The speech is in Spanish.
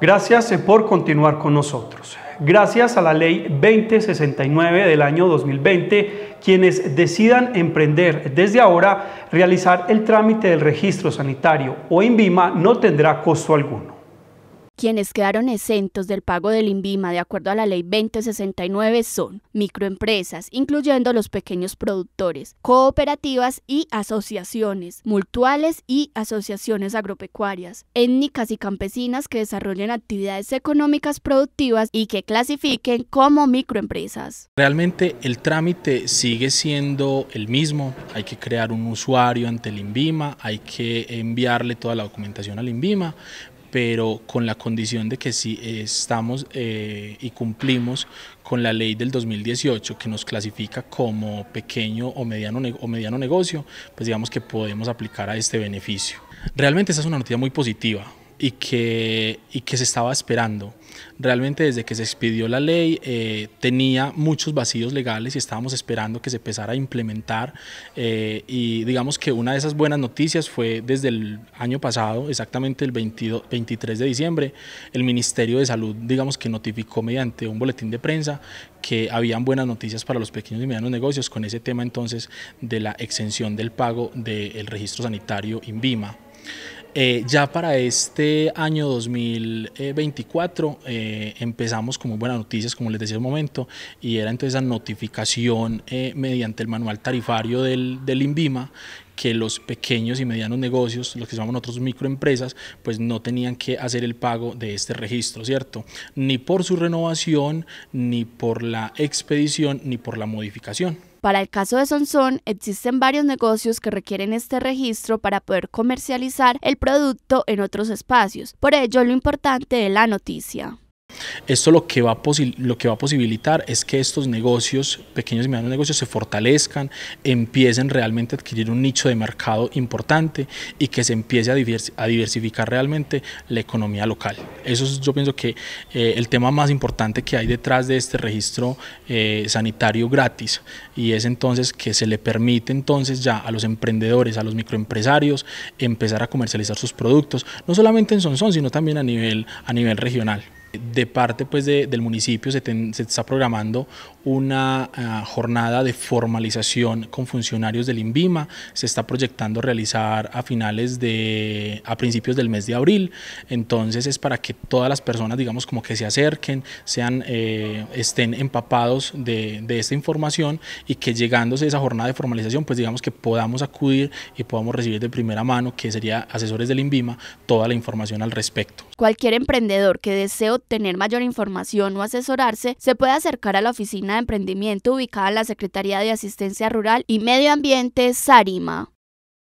Gracias eh, por continuar con nosotros. Gracias a la ley 2069 del año 2020, quienes decidan emprender desde ahora realizar el trámite del registro sanitario o INVIMA no tendrá costo alguno. Quienes quedaron exentos del pago del INVIMA de acuerdo a la Ley 2069 son microempresas, incluyendo los pequeños productores, cooperativas y asociaciones, mutuales y asociaciones agropecuarias, étnicas y campesinas que desarrollen actividades económicas productivas y que clasifiquen como microempresas. Realmente el trámite sigue siendo el mismo, hay que crear un usuario ante el INVIMA, hay que enviarle toda la documentación al INVIMA, pero con la condición de que si estamos eh, y cumplimos con la ley del 2018 que nos clasifica como pequeño o o mediano negocio, pues digamos que podemos aplicar a este beneficio. Realmente esa es una noticia muy positiva, y que, y que se estaba esperando. Realmente desde que se expidió la ley eh, tenía muchos vacíos legales y estábamos esperando que se empezara a implementar eh, y digamos que una de esas buenas noticias fue desde el año pasado, exactamente el 22, 23 de diciembre, el Ministerio de Salud digamos que notificó mediante un boletín de prensa que habían buenas noticias para los pequeños y medianos negocios con ese tema entonces de la exención del pago del registro sanitario INVIMA. Eh, ya para este año 2024 eh, empezamos con muy buenas noticias, como les decía un momento, y era entonces la notificación eh, mediante el manual tarifario del, del INVIMA que los pequeños y medianos negocios, los que llamamos otras microempresas, pues no tenían que hacer el pago de este registro, ¿cierto? Ni por su renovación, ni por la expedición, ni por la modificación. Para el caso de Sonson, existen varios negocios que requieren este registro para poder comercializar el producto en otros espacios. Por ello, lo importante de la noticia. Esto lo que, va a posibilitar es que estos negocios, pequeños y medianos negocios, se fortalezcan, empiecen realmente a adquirir un nicho de mercado importante y que se empiece a, diversificar realmente la economía local. Eso es, yo pienso que eh, el tema más importante que hay detrás de este registro eh, sanitario gratis y es entonces que se le permite entonces ya a los emprendedores, a los microempresarios empezar a comercializar sus productos, no solamente en Sonsón, sino también a nivel regional. De parte pues, del municipio se, está programando una eh, jornada de formalización con funcionarios del INVIMA, se está proyectando realizar a finales de, a principios del mes de abril, entonces es para que todas las personas digamos como que se acerquen, sean, eh, estén empapados de, de, esta información y que llegándose a esa jornada de formalización pues digamos que podamos acudir y podamos recibir de primera mano, que sería asesores del INVIMA, toda la información al respecto. Cualquier emprendedor que desee obtener mayor información o asesorarse, se puede acercar a la oficina de emprendimiento ubicada en la Secretaría de Asistencia Rural y Medio Ambiente, Sarima.